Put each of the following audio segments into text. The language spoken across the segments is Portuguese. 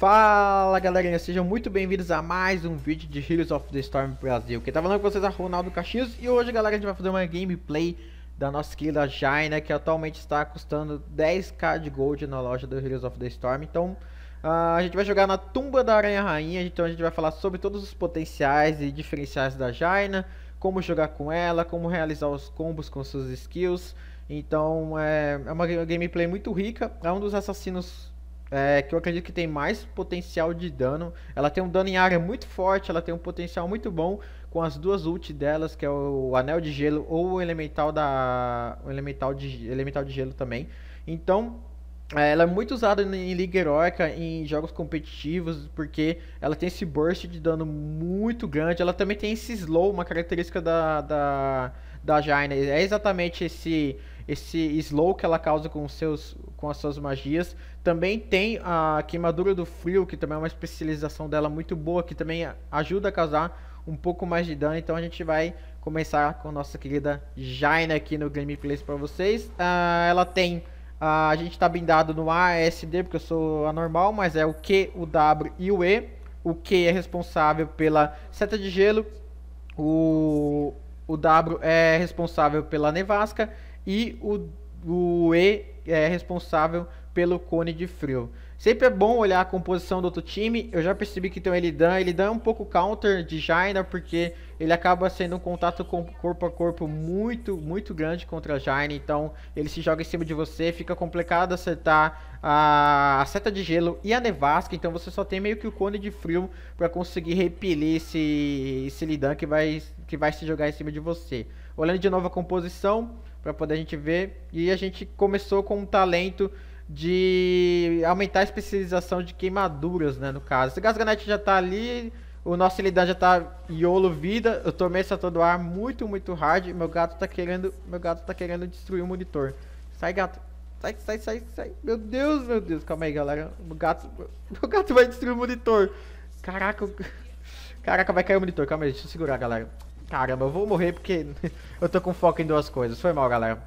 Fala galerinha, sejam muito bem-vindos a mais um vídeo de Heroes of the Storm Brasil. Quem tá falando com vocês é Ronaldo Caxias e hoje galera a gente vai fazer uma gameplay da nossa querida Jaina que atualmente está custando 10k de gold na loja do Heroes of the Storm. Então ah, a gente vai jogar na tumba da Aranha Rainha, então a gente vai falar sobre todos os potenciais e diferenciais da Jaina, como jogar com ela, como realizar os combos com suas skills. Então é, é uma gameplay muito rica, é um dos assassinos é, que eu acredito que tem mais potencial de dano. Ela tem um dano em área muito forte, ela tem um potencial muito bom com as duas ult delas, que é o Anel de Gelo ou o Elemental da o Elemental de Elemental de Gelo também. Então, é, ela é muito usada em liga heróica, em jogos competitivos, porque ela tem esse burst de dano muito grande. Ela também tem esse slow, uma característica da da da Jaina. É exatamente esse esse slow que ela causa com, seus, com as suas magias. Também tem a queimadura do frio, que também é uma especialização dela muito boa, que também ajuda a causar um pouco mais de dano. Então a gente vai começar com nossa querida Jaina aqui no gameplay para vocês. Uh, ela tem, uh, a gente está blindado no A, D porque eu sou anormal, mas é o Q, o W e o E. O Q é responsável pela seta de gelo, o, o W é responsável pela nevasca e o, o E é responsável pelo cone de frio. Sempre é bom olhar a composição do outro time. Eu já percebi que tem o Elidan. Elidan é um pouco counter de Jaina, porque ele acaba sendo um contato com corpo a corpo muito, muito grande contra a Jaina. Então, ele se joga em cima de você. Fica complicado acertar a, a seta de gelo e a nevasca. Então, você só tem meio que o cone de frio para conseguir repelir esse, esse Elidan que vai, que vai se jogar em cima de você. Olhando de novo a composição para poder a gente ver. E a gente começou com um talento de aumentar a especialização de queimaduras, né, no caso. O Gasganet já tá ali, o nosso Elidan já tá Iolo vida. Eu tomei essa todo ar muito, muito hard. Meu gato tá querendo, meu gato tá querendo destruir o monitor. Sai, gato. Sai, sai, sai, sai. Meu Deus, meu Deus. Calma aí, galera. O gato, meu gato vai destruir o monitor. Caraca, caraca, vai cair o monitor. Calma aí, deixa eu segurar, galera. Caramba, eu vou morrer porque eu tô com foco em duas coisas. Foi mal, galera.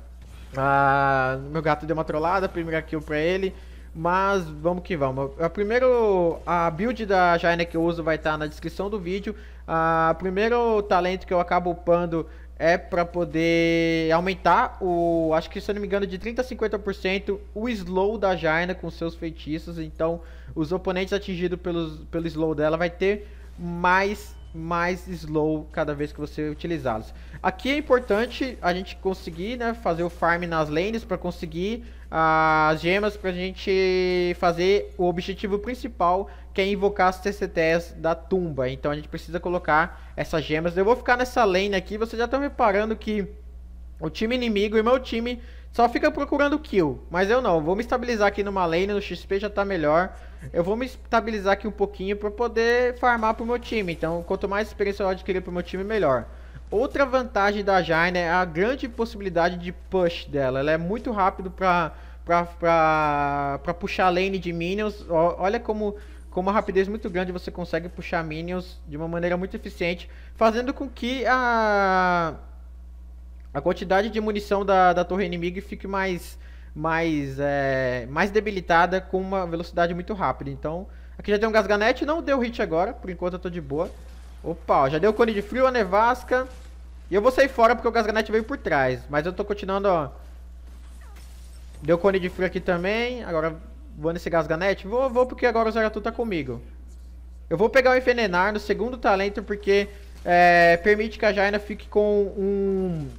Ah, meu gato deu uma trollada, primeira kill pra ele. Mas vamos que vamos. A primeiro, a build da Jaina que eu uso vai estar tá na descrição do vídeo. A ah, primeiro talento que eu acabo upando é para poder aumentar o, acho que se eu não me engano, de 30 a 50% o slow da Jaina com seus feitiços. Então, os oponentes atingidos pelos, pelo slow dela vai ter mais mais slow cada vez que você utilizá-los. Aqui é importante a gente conseguir né, fazer o farm nas lanes para conseguir ah, as gemas para a gente fazer o objetivo principal que é invocar as TCTs da tumba. Então a gente precisa colocar essas gemas. Eu vou ficar nessa lane aqui, vocês já estão reparando que o time inimigo e meu time só fica procurando kill, mas eu não. Vou me estabilizar aqui numa lane, no XP já tá melhor. Eu vou me estabilizar aqui um pouquinho pra poder farmar pro meu time. Então, quanto mais experiência eu adquirir pro meu time, melhor. Outra vantagem da Jaina é a grande possibilidade de push dela. Ela é muito rápido pra, pra, pra, pra puxar lane de minions. Olha como com uma rapidez muito grande você consegue puxar minions de uma maneira muito eficiente. Fazendo com que a a quantidade de munição da, da torre inimiga fique mais, mais, é, mais debilitada com uma velocidade muito rápida. Então, aqui já tem um gasganete, não deu hit agora, por enquanto eu tô de boa. Opa, ó, já deu cone de frio, a nevasca. E eu vou sair fora porque o gasganete veio por trás, mas eu tô continuando, ó. Deu cone de frio aqui também, agora vou nesse gasganete. Vou, vou porque agora o Zaratu tá comigo. Eu vou pegar o envenenar no segundo talento porque... É, permite que a Jaina fique com um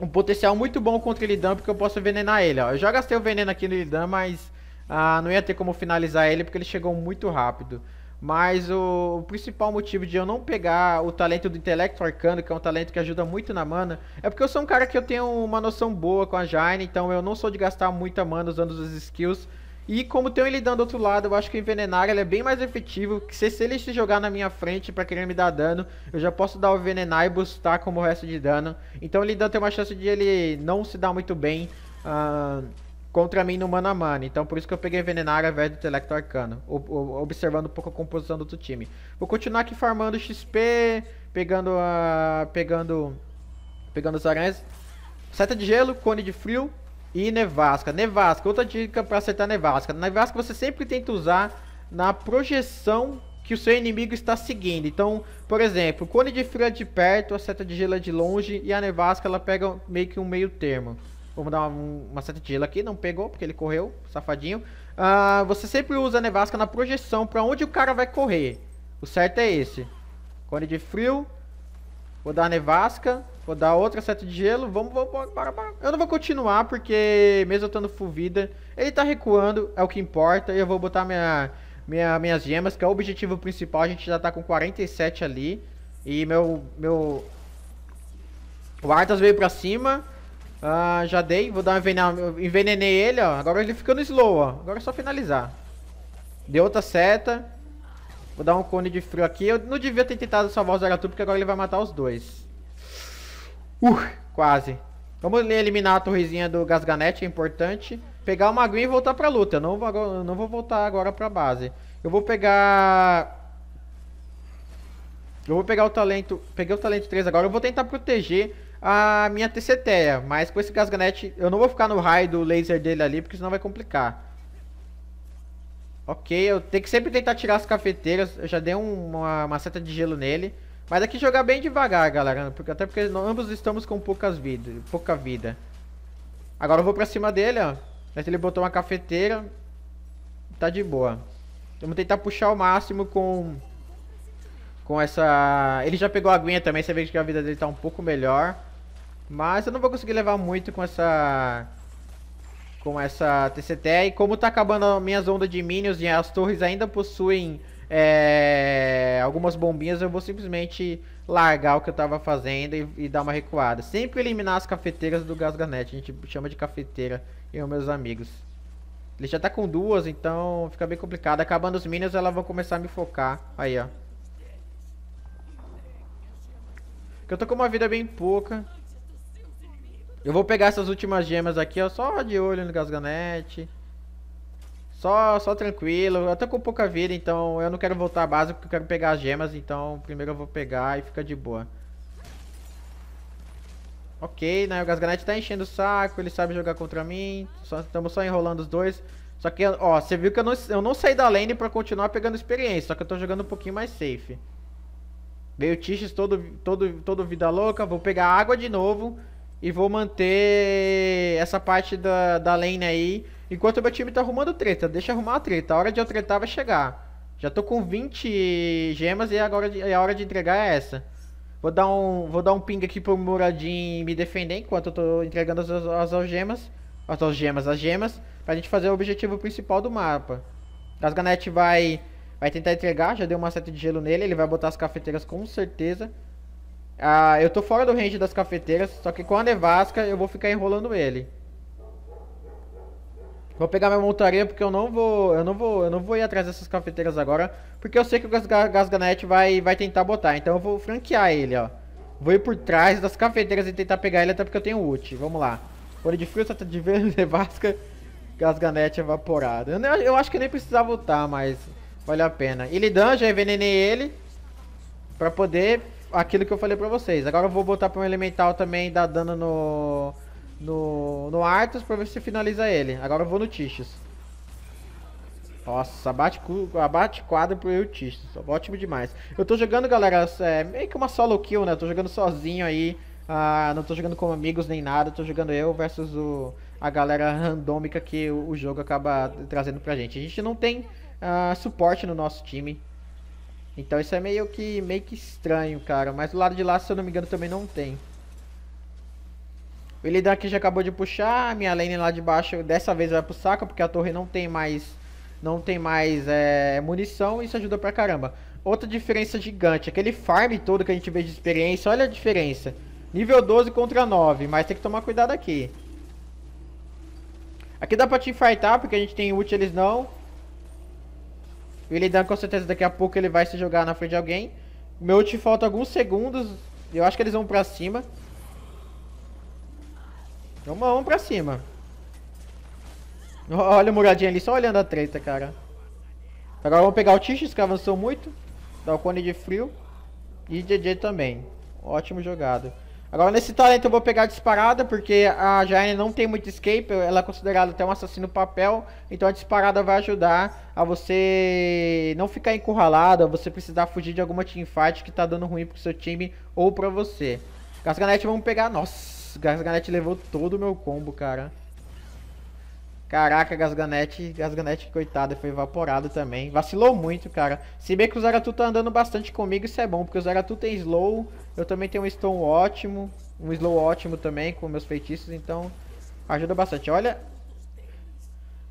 um potencial muito bom contra o Illidan, porque eu posso envenenar ele, ó. Eu já gastei o veneno aqui no Illidan, mas ah, não ia ter como finalizar ele, porque ele chegou muito rápido. Mas o, o, principal motivo de eu não pegar o talento do intelecto arcano, que é um talento que ajuda muito na mana, é porque eu sou um cara que eu tenho uma noção boa com a Jaina, então eu não sou de gastar muita mana usando os skills, e como tem um dando do outro lado, eu acho que o envenenar é bem mais efetivo. Que se, se, ele se jogar na minha frente para querer me dar dano, eu já posso dar o envenenar e bustar como resto de dano. Então o dando tem uma chance de ele não se dar muito bem uh, contra mim no mano a mano. Então por isso que eu peguei envenenar ao invés do Telecto arcano. observando um pouco a composição do outro time. Vou continuar aqui farmando XP, pegando a. pegando. pegando as aranhas. Seta de gelo, cone de frio, e nevasca. Nevasca, outra dica para acertar nevasca. Nevasca você sempre tenta usar na projeção que o seu inimigo está seguindo. Então, por exemplo, o cone de frio de perto, a seta de gelo é de longe e a nevasca ela pega meio que um meio termo. Vamos dar uma, uma seta de gelo aqui, não pegou porque ele correu, safadinho. Ah, você sempre usa a nevasca na projeção para onde o cara vai correr. O certo é esse. Cone de frio, vou dar a nevasca, Vou dar outra seta de gelo. Vamos, vamos, para, para. Eu não vou continuar, porque mesmo eu estando full vida, ele tá recuando, é o que importa. E eu vou botar minha, minha, minhas gemas, que é o objetivo principal. A gente já tá com 47 ali. E meu... meu... O Arthas veio pra cima. Ah, já dei. Vou dar um envenenar. Envenenei ele, ó. Agora ele ficando slow, ó. Agora é só finalizar. Deu outra seta. Vou dar um cone de frio aqui. Eu não devia ter tentado salvar o Zaratu porque agora ele vai matar os dois. Uh, quase. Vamos eliminar a torrezinha do Gasganet, é importante. Pegar uma aguinha e voltar pra luta. Eu não vou, eu não vou voltar agora pra base. Eu vou pegar... Eu vou pegar o talento... Peguei o talento 3 agora. Eu vou tentar proteger a minha TCTEA. Mas com esse Gasganet, eu não vou ficar no raio do laser dele ali, porque senão vai complicar. Ok, eu tenho que sempre tentar tirar as cafeteiras. Eu já dei uma, uma seta de gelo nele. Mas é que jogar bem devagar, galera. Até porque ambos estamos com poucas vidas, pouca vida. Agora eu vou pra cima dele, ó. Mas ele botou uma cafeteira. Tá de boa. Vamos tentar puxar o máximo com... Com essa... Ele já pegou a aguinha também. Você vê que a vida dele tá um pouco melhor. Mas eu não vou conseguir levar muito com essa... Com essa TCT. E como tá acabando minhas ondas de minions e as torres ainda possuem é, algumas bombinhas, eu vou simplesmente largar o que eu estava fazendo e, e, dar uma recuada. Sempre eliminar as cafeteiras do Gasganet, a gente chama de cafeteira, eu meus amigos. Ele já está com duas, então fica bem complicado. Acabando os minions, elas vão começar a me focar. Aí, ó. eu tô com uma vida bem pouca. Eu vou pegar essas últimas gemas aqui, ó, só de olho no Gasganet. Só, só tranquilo. Eu tô com pouca vida, então eu não quero voltar à base porque eu quero pegar as gemas. Então primeiro eu vou pegar e fica de boa. Ok, né? O Gasgranite tá enchendo o saco, ele sabe jogar contra mim. Estamos só, só enrolando os dois. Só que, ó, você viu que eu não, eu não saí da lane pra continuar pegando experiência. Só que eu tô jogando um pouquinho mais safe. Veio o Tiches todo, todo, todo vida louca. Vou pegar água de novo. E vou manter essa parte da, da lane aí. Enquanto o meu time tá arrumando treta, deixa arrumar a treta. A hora de eu tretar vai chegar. Já tô com 20 gemas e agora é a hora de entregar é essa. Vou dar um, vou dar um ping aqui pro Muradin me defender enquanto eu tô entregando as, as algemas. As algemas, as gemas. Pra gente fazer o objetivo principal do mapa. Gasganet vai, vai tentar entregar. Já deu uma seta de gelo nele. Ele vai botar as cafeteiras com certeza. Ah, eu tô fora do range das cafeteiras. Só que com a nevasca eu vou ficar enrolando ele. Vou pegar minha montaria porque eu não vou, eu não vou, eu não vou ir atrás dessas cafeteiras agora, porque eu sei que o Gasganet vai vai tentar botar. Então eu vou franquear ele, ó. Vou ir por trás das cafeteiras e tentar pegar ele até porque eu tenho ult. Vamos lá. Olho de frio, só tá de verde, nevasca, Gasganet evaporado. Eu, eu, acho que nem precisava voltar, mas vale a pena. Illidan, já envenenei ele pra poder aquilo que eu falei pra vocês. Agora eu vou botar pra um elemental também dar dano no no, no Arthur pra ver se finaliza ele. Agora eu vou no Tichos. Nossa, abate, abate quadro pro eu Tichos. Ótimo demais. Eu tô jogando, galera, é, meio que uma solo kill, né? Eu tô jogando sozinho aí. Ah, não tô jogando com amigos nem nada. Tô jogando eu versus o, a galera randômica que o, o jogo acaba trazendo pra gente. A gente não tem ah, suporte no nosso time. Então isso é meio que, meio que estranho, cara. Mas do lado de lá, se eu não me engano, também não tem. O Illidan aqui já acabou de puxar. Minha lane lá de baixo dessa vez vai pro saco, porque a torre não tem mais não tem mais é, munição. Isso ajuda pra caramba. Outra diferença gigante. Aquele farm todo que a gente vê de experiência. Olha a diferença. Nível 12 contra 9. Mas tem que tomar cuidado aqui. Aqui dá pra te fightar, porque a gente tem ult, eles não. O Illidan com certeza daqui a pouco ele vai se jogar na frente de alguém. Meu ult falta alguns segundos. Eu acho que eles vão pra cima. Vamos, vamos pra cima. Olha o Muradinho ali, só olhando a treta, cara. Agora vamos pegar o Tichis, que avançou muito. Dá o cone de frio. E DJ também. Ótimo jogado. Agora nesse talento eu vou pegar disparada, porque a Jaine não tem muito escape, ela é considerada até um assassino papel, então a disparada vai ajudar a você não ficar encurralado, a você precisar fugir de alguma teamfight que tá dando ruim pro seu time ou pra você. Cascanete, vamos pegar, nossa, Gasganet levou todo o meu combo, cara. Caraca, Gasganet, Gasganet, coitado, foi evaporado também. Vacilou muito, cara. Se bem que o Zaratu tá andando bastante comigo, isso é bom, porque o Zaratu tem slow, eu também tenho um stone ótimo, um slow ótimo também com meus feitiços, então ajuda bastante. Olha,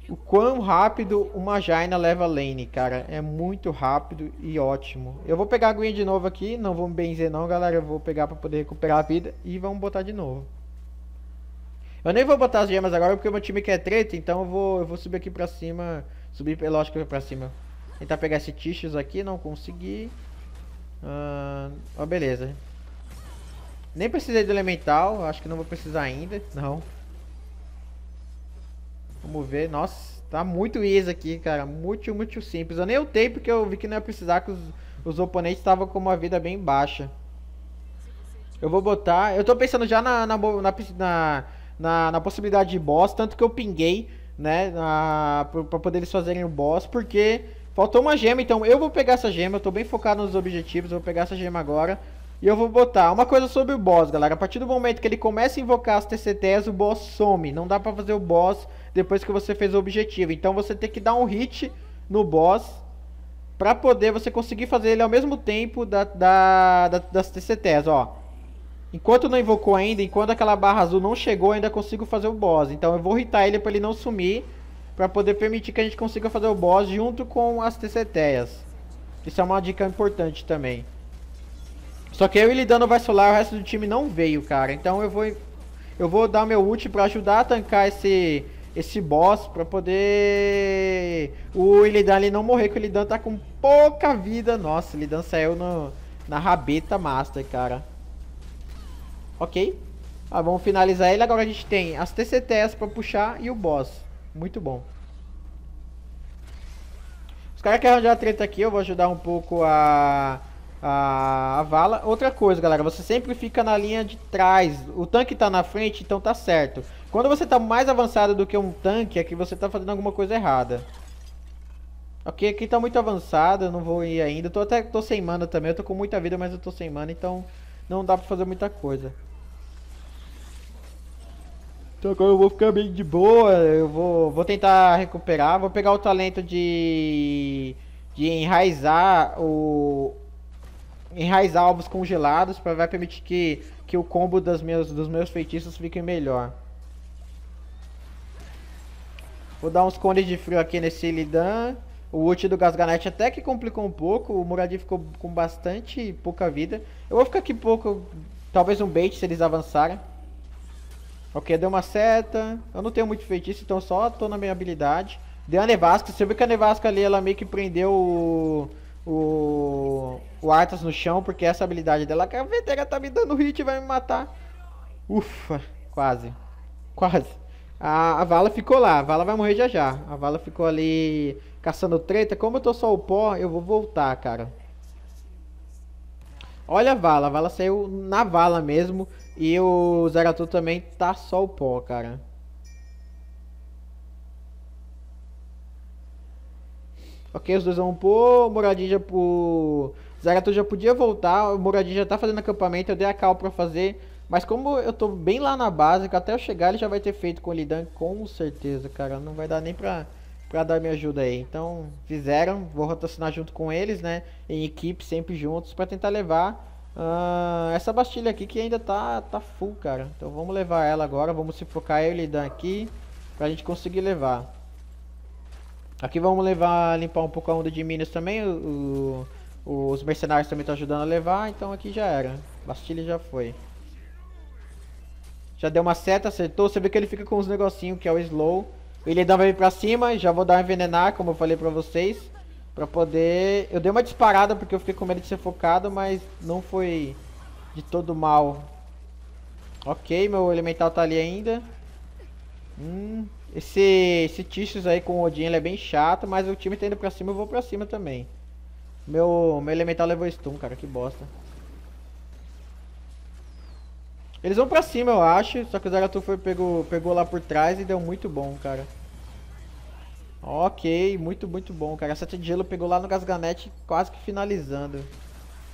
o quão rápido uma Jaina leva lane, cara. É muito rápido e ótimo. Eu vou pegar a aguinha de novo aqui. Não vou me benzer não, galera. Eu vou pegar pra poder recuperar a vida. E vamos botar de novo. Eu nem vou botar as gemas agora porque o meu time quer treta. Então eu vou, eu vou subir aqui pra cima. Subir, lógico, pra cima. Tentar pegar esse Tichos aqui. Não consegui. Ah, beleza. Nem precisei do elemental. Acho que não vou precisar ainda. Não. Vamos ver. Nossa, tá muito easy aqui, cara. Muito, muito simples. Eu nem utei porque eu vi que não ia precisar, que os, os oponentes estavam com uma vida bem baixa. Eu vou botar... Eu tô pensando já na, na, na, na, na possibilidade de boss, tanto que eu pinguei, né, na, pra poder eles fazerem o boss, porque... Faltou uma gema, então eu vou pegar essa gema, eu tô bem focado nos objetivos, eu vou pegar essa gema agora. E eu vou botar uma coisa sobre o boss, galera. A partir do momento que ele começa a invocar as TCTs, o boss some. Não dá pra fazer o boss depois que você fez o objetivo. Então você tem que dar um hit no boss pra poder você conseguir fazer ele ao mesmo tempo da, da, da das TCTs, ó. Enquanto não invocou ainda, enquanto aquela barra azul não chegou, ainda consigo fazer o boss. Então eu vou hitar ele pra ele não sumir, pra poder permitir que a gente consiga fazer o boss junto com as TCTs. Isso é uma dica importante também. Só que eu ele vai solar, o resto do time não veio, cara. Então eu vou, eu vou dar meu ult pra ajudar a tancar esse, esse boss, pra poder o Illidan ali não morrer, que o Illidan tá com pouca vida. Nossa, o Illidan saiu no, na rabeta master, cara. Ok. Ah, vamos finalizar ele. Agora a gente tem as TCTs pra puxar e o boss. Muito bom. Os caras querem arranjar treta aqui, eu vou ajudar um pouco a a, a vala. Outra coisa, galera, você sempre fica na linha de trás. O tanque tá na frente, então tá certo. Quando você tá mais avançado do que um tanque, é que você tá fazendo alguma coisa errada. Ok, aqui tá muito avançado, eu não vou ir ainda. Tô até tô sem mana também, eu tô com muita vida, mas eu tô sem mana, então não dá pra fazer muita coisa. Então agora eu vou ficar bem de boa, eu vou, vou tentar recuperar, vou pegar o talento de, de enraizar o, enraizar alvos congelados para vai permitir que, que o combo das meus, dos meus feitiços fique melhor. Vou dar uns cones de frio aqui nesse Lidan. O ult do Gasganet até que complicou um pouco. O muradinho ficou com bastante pouca vida. Eu vou ficar aqui pouco. Talvez um bait se eles avançarem. Ok, deu uma seta. Eu não tenho muito feitiço, então só tô na minha habilidade. Deu a nevasca. Você viu que a nevasca ali, ela meio que prendeu o... O o Arthas no chão, porque essa habilidade dela, a Ventega tá me dando hit, vai me matar. Ufa, quase. Quase. A, a Vala ficou lá, a Vala vai morrer já já. A Vala ficou ali caçando treta. Como eu tô só o pó, eu vou voltar, cara. Olha a Vala, a Vala saiu na Vala mesmo. E o Zeratul também tá só o pó, cara. Ok, os dois vão pôr. Moradinha por pro Zagato já podia voltar, o Moradinho já tá fazendo acampamento, eu dei a cal pra fazer. Mas como eu tô bem lá na base, que até eu chegar ele já vai ter feito com o Lidan, com certeza, cara. Não vai dar nem pra, pra dar minha ajuda aí. Então, fizeram, vou rotacionar junto com eles, né? Em equipe, sempre juntos, pra tentar levar uh, essa Bastilha aqui que ainda tá, tá full, cara. Então vamos levar ela agora, vamos se focar eu e o Lidan aqui, pra gente conseguir levar. Aqui vamos levar, limpar um pouco a onda de Minas também, o... o os mercenários também estão ajudando a levar, então aqui já era. Bastilha já foi. Já deu uma seta, acertou. Você vê que ele fica com os negocinhos, que é o slow. Ele dá vai vir pra cima, já vou dar envenenar, como eu falei pra vocês. Pra poder... Eu dei uma disparada porque eu fiquei com medo de ser focado, mas não foi de todo mal. Ok, meu elemental tá ali ainda. Hum, esse, esse Tichos aí com o Odin é bem chato, mas o time tá indo pra cima, eu vou pra cima também. Meu, meu elemental levou stun, cara, que bosta. Eles vão pra cima, eu acho, só que o Zaratu foi pegou, pegou lá por trás e deu muito bom, cara. Ok, muito, muito bom, cara. A seta de gelo pegou lá no Gasganete, quase que finalizando.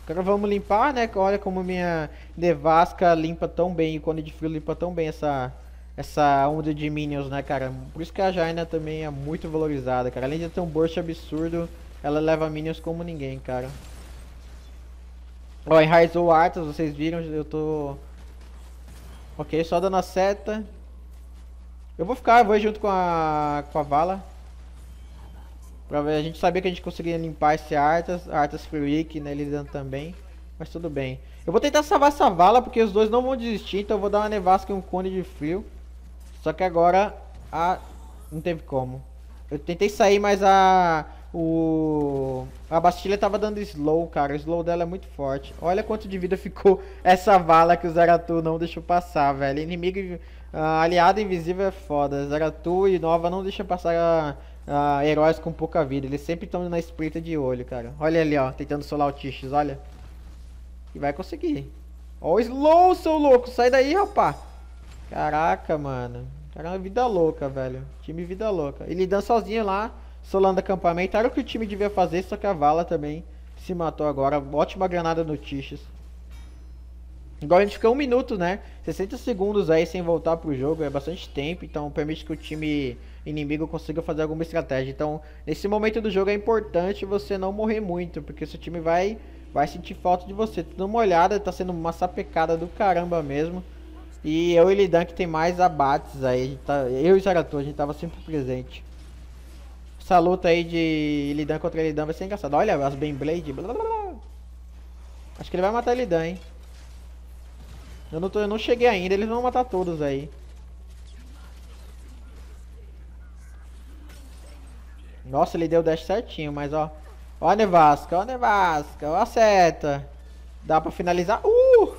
Agora vamos limpar, né? Olha como minha nevasca limpa tão bem, o cone de frio limpa tão bem essa, essa onda de minions, né, cara? Por isso que a Jaina também é muito valorizada, cara. Além de ter um burst absurdo, ela leva minions como ninguém, cara. Ó, enraizou artas, vocês viram, eu tô... Ok, só dando a seta. Eu vou ficar, vou vou junto com a, com a vala. Pra a gente sabia que a gente conseguia limpar esse Artas, Artas Free Week, né, dando também. Mas tudo bem. Eu vou tentar salvar essa vala, porque os dois não vão desistir, então eu vou dar uma nevasca e um cone de frio. Só que agora, a... não teve como. Eu tentei sair, mas a... O... A Bastilha tava dando slow, cara. O slow dela é muito forte. Olha quanto de vida ficou essa vala que o Zaratu não deixou passar, velho. Inimigo uh, aliado invisível é foda. Zaratu e Nova não deixam passar uh, heróis com pouca vida. Eles sempre estão na espreita de olho, cara. Olha ali, ó. Tentando solar o Tiches, olha. E vai conseguir. Ó o slow, seu louco. Sai daí, rapá. Caraca, mano. Cara, é vida louca, velho. Time vida louca. Ele dança sozinho lá. Solando acampamento. Era o que o time devia fazer, só que a Vala também se matou agora. Ótima granada no Tiches. Agora a gente fica um minuto, né? 60 segundos aí sem voltar pro jogo, é bastante tempo, então permite que o time inimigo consiga fazer alguma estratégia. Então, nesse momento do jogo é importante você não morrer muito, porque seu time vai vai sentir falta de você. Tudo uma olhada, tá sendo uma sapecada do caramba mesmo. E eu e Lidan que tem mais abates aí, tá, eu e Zaratu, a gente tava sempre presente. Essa luta aí de Lidan contra Lidan vai ser engraçada. Olha as Beyblade. Blá, blá, blá. Acho que ele vai matar Lidan, hein? Eu não, tô, eu não cheguei ainda, eles vão matar todos aí. Nossa, ele deu dash certinho, mas ó. Ó a nevasca, ó a nevasca, ó a seta. Dá pra finalizar. Uh!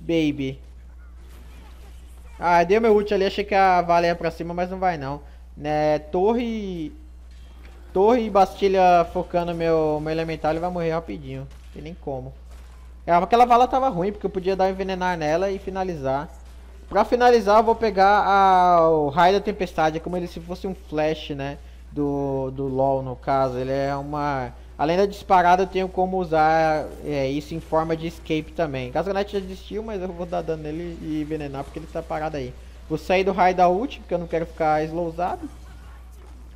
Baby. Ah, deu meu ult ali, achei que a Vale ia pra cima, mas não vai não. Né, torre torre e Bastilha focando meu, meu elemental, ele vai morrer rapidinho. E nem como. É, aquela vala tava ruim, porque eu podia dar envenenar nela e finalizar. Pra finalizar, eu vou pegar a, o raio da tempestade, é como ele se fosse um flash, né? Do, do LoL, no caso. Ele é uma... Além da disparada, eu tenho como usar é, isso em forma de escape também. Caso Gasgonet já desistiu, mas eu vou dar dano nele e envenenar, porque ele tá parado aí. Vou sair do raio da ult, porque eu não quero ficar slowzado.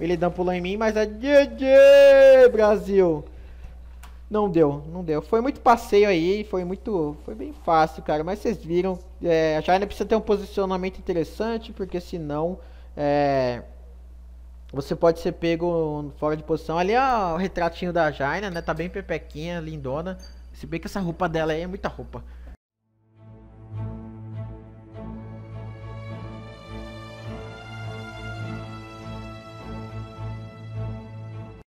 Ele dá pulou em mim, mas é GG, Brasil. Não deu, não deu. Foi muito passeio aí, foi muito. Foi bem fácil, cara. Mas vocês viram. É, a China precisa ter um posicionamento interessante, porque senão. É, você pode ser pego fora de posição. Ali ó, é o retratinho da Jaina, né? Tá bem pepequinha, lindona. Se bem que essa roupa dela aí é muita roupa.